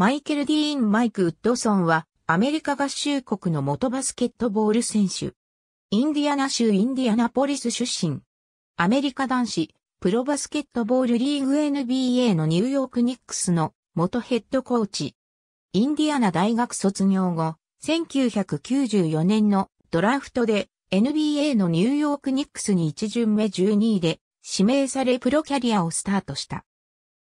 マイケル・ディーン・マイク・ウッドソンは、アメリカ合衆国の元バスケットボール選手。インディアナ州インディアナポリス出身。アメリカ男子、プロバスケットボールリーグ NBA のニューヨークニックスの元ヘッドコーチ。インディアナ大学卒業後、1994年のドラフトで NBA のニューヨークニックスに1巡目12位で指名されプロキャリアをスタートした。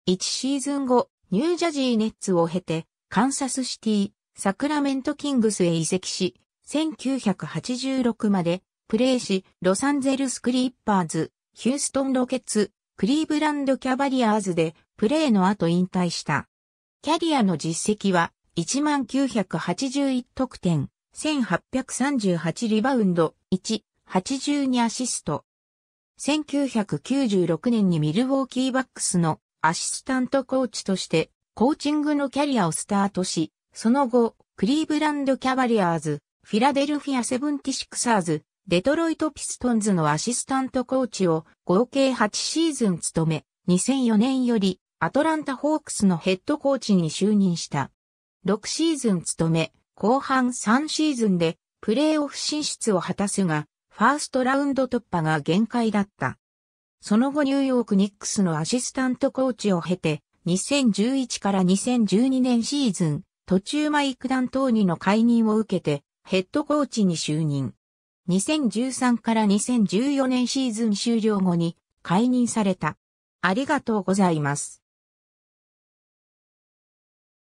1シーズン後、ニュージャジーネッツを経て、カンサスシティ、サクラメントキングスへ移籍し、1986までプレーし、ロサンゼルスクリッパーズ、ヒューストンロケツ、クリーブランドキャバリアーズでプレーの後引退した。キャリアの実績は1981得点、1838リバウンド、1、82アシスト。1996年にミルウォーキーバックスのアシスタントコーチとしてコーチングのキャリアをスタートし、その後、クリーブランドキャバリアーズ、フィラデルフィアセブンティシクサーズ、デトロイトピストンズのアシスタントコーチを合計8シーズン務め、2004年よりアトランタホークスのヘッドコーチに就任した。6シーズン務め、後半3シーズンでプレーオフ進出を果たすが、ファーストラウンド突破が限界だった。その後ニューヨークニックスのアシスタントコーチを経て、2011から2012年シーズン、途中マイク・ダントーニの解任を受けて、ヘッドコーチに就任。2013から2014年シーズン終了後に解任された。ありがとうございます。